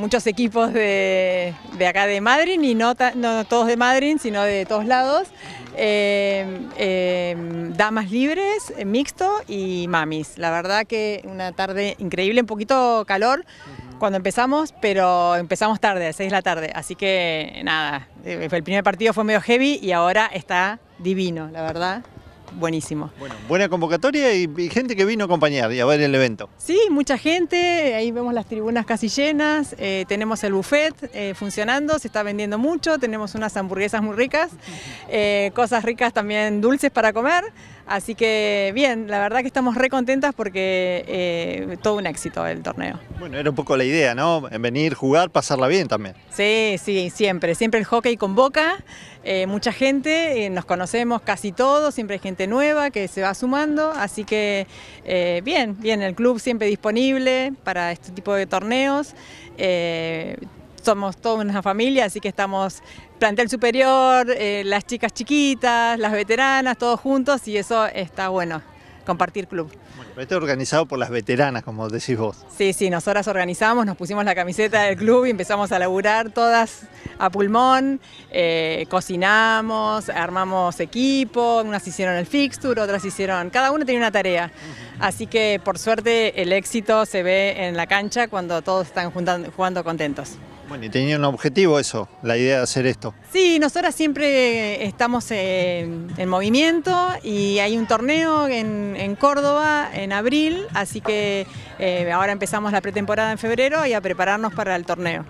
Muchos equipos de, acá de Madrid, y no, todos de Madrid, sino de todos lados. Eh, eh, damas libres, mixto y mamis. La verdad que una tarde increíble, un poquito calor cuando empezamos, pero empezamos tarde, a 6 de la tarde. Así que nada, eh, el primer partido fue medio heavy y ahora está divino, la verdad buenísimo. Bueno, buena convocatoria y, gente que vino a acompañar y a ver el evento. Sí, mucha gente, ahí vemos las tribunas casi llenas, eh, tenemos el buffet eh, funcionando, se está vendiendo mucho, tenemos unas hamburguesas muy ricas, eh, cosas ricas también dulces para comer, Así que bien, la verdad que estamos re contentas porque eh, todo un éxito el torneo. Bueno, era un poco la idea, ¿no? En Venir, jugar, pasarla bien también. Sí, sí, siempre. Siempre el hockey convoca, eh, mucha gente, eh, nos conocemos casi todos, siempre hay gente nueva que se va sumando, así que bien, bien, el club siempre disponible para este tipo de torneos somos toda una familia, así que estamos plantel superior, eh, las chicas chiquitas, las veteranas, todos juntos y eso está bueno, compartir club. Bueno, esto es organizado por las veteranas, como decís vos. Sí, sí, nosotras organizamos, nos pusimos la camiseta del club y empezamos a laburar todas a pulmón, eh, cocinamos, armamos equipo, unas hicieron el fixture, otras hicieron, cada una tenía una tarea. Así que por suerte el éxito se ve en la cancha cuando todos están jugando contentos. Bueno, y tenía un objetivo eso, la idea de hacer esto. Sí, nosotras siempre estamos en movimiento y hay un torneo en, Córdoba en abril, así que eh, ahora empezamos la pretemporada en febrero y a prepararnos para el torneo.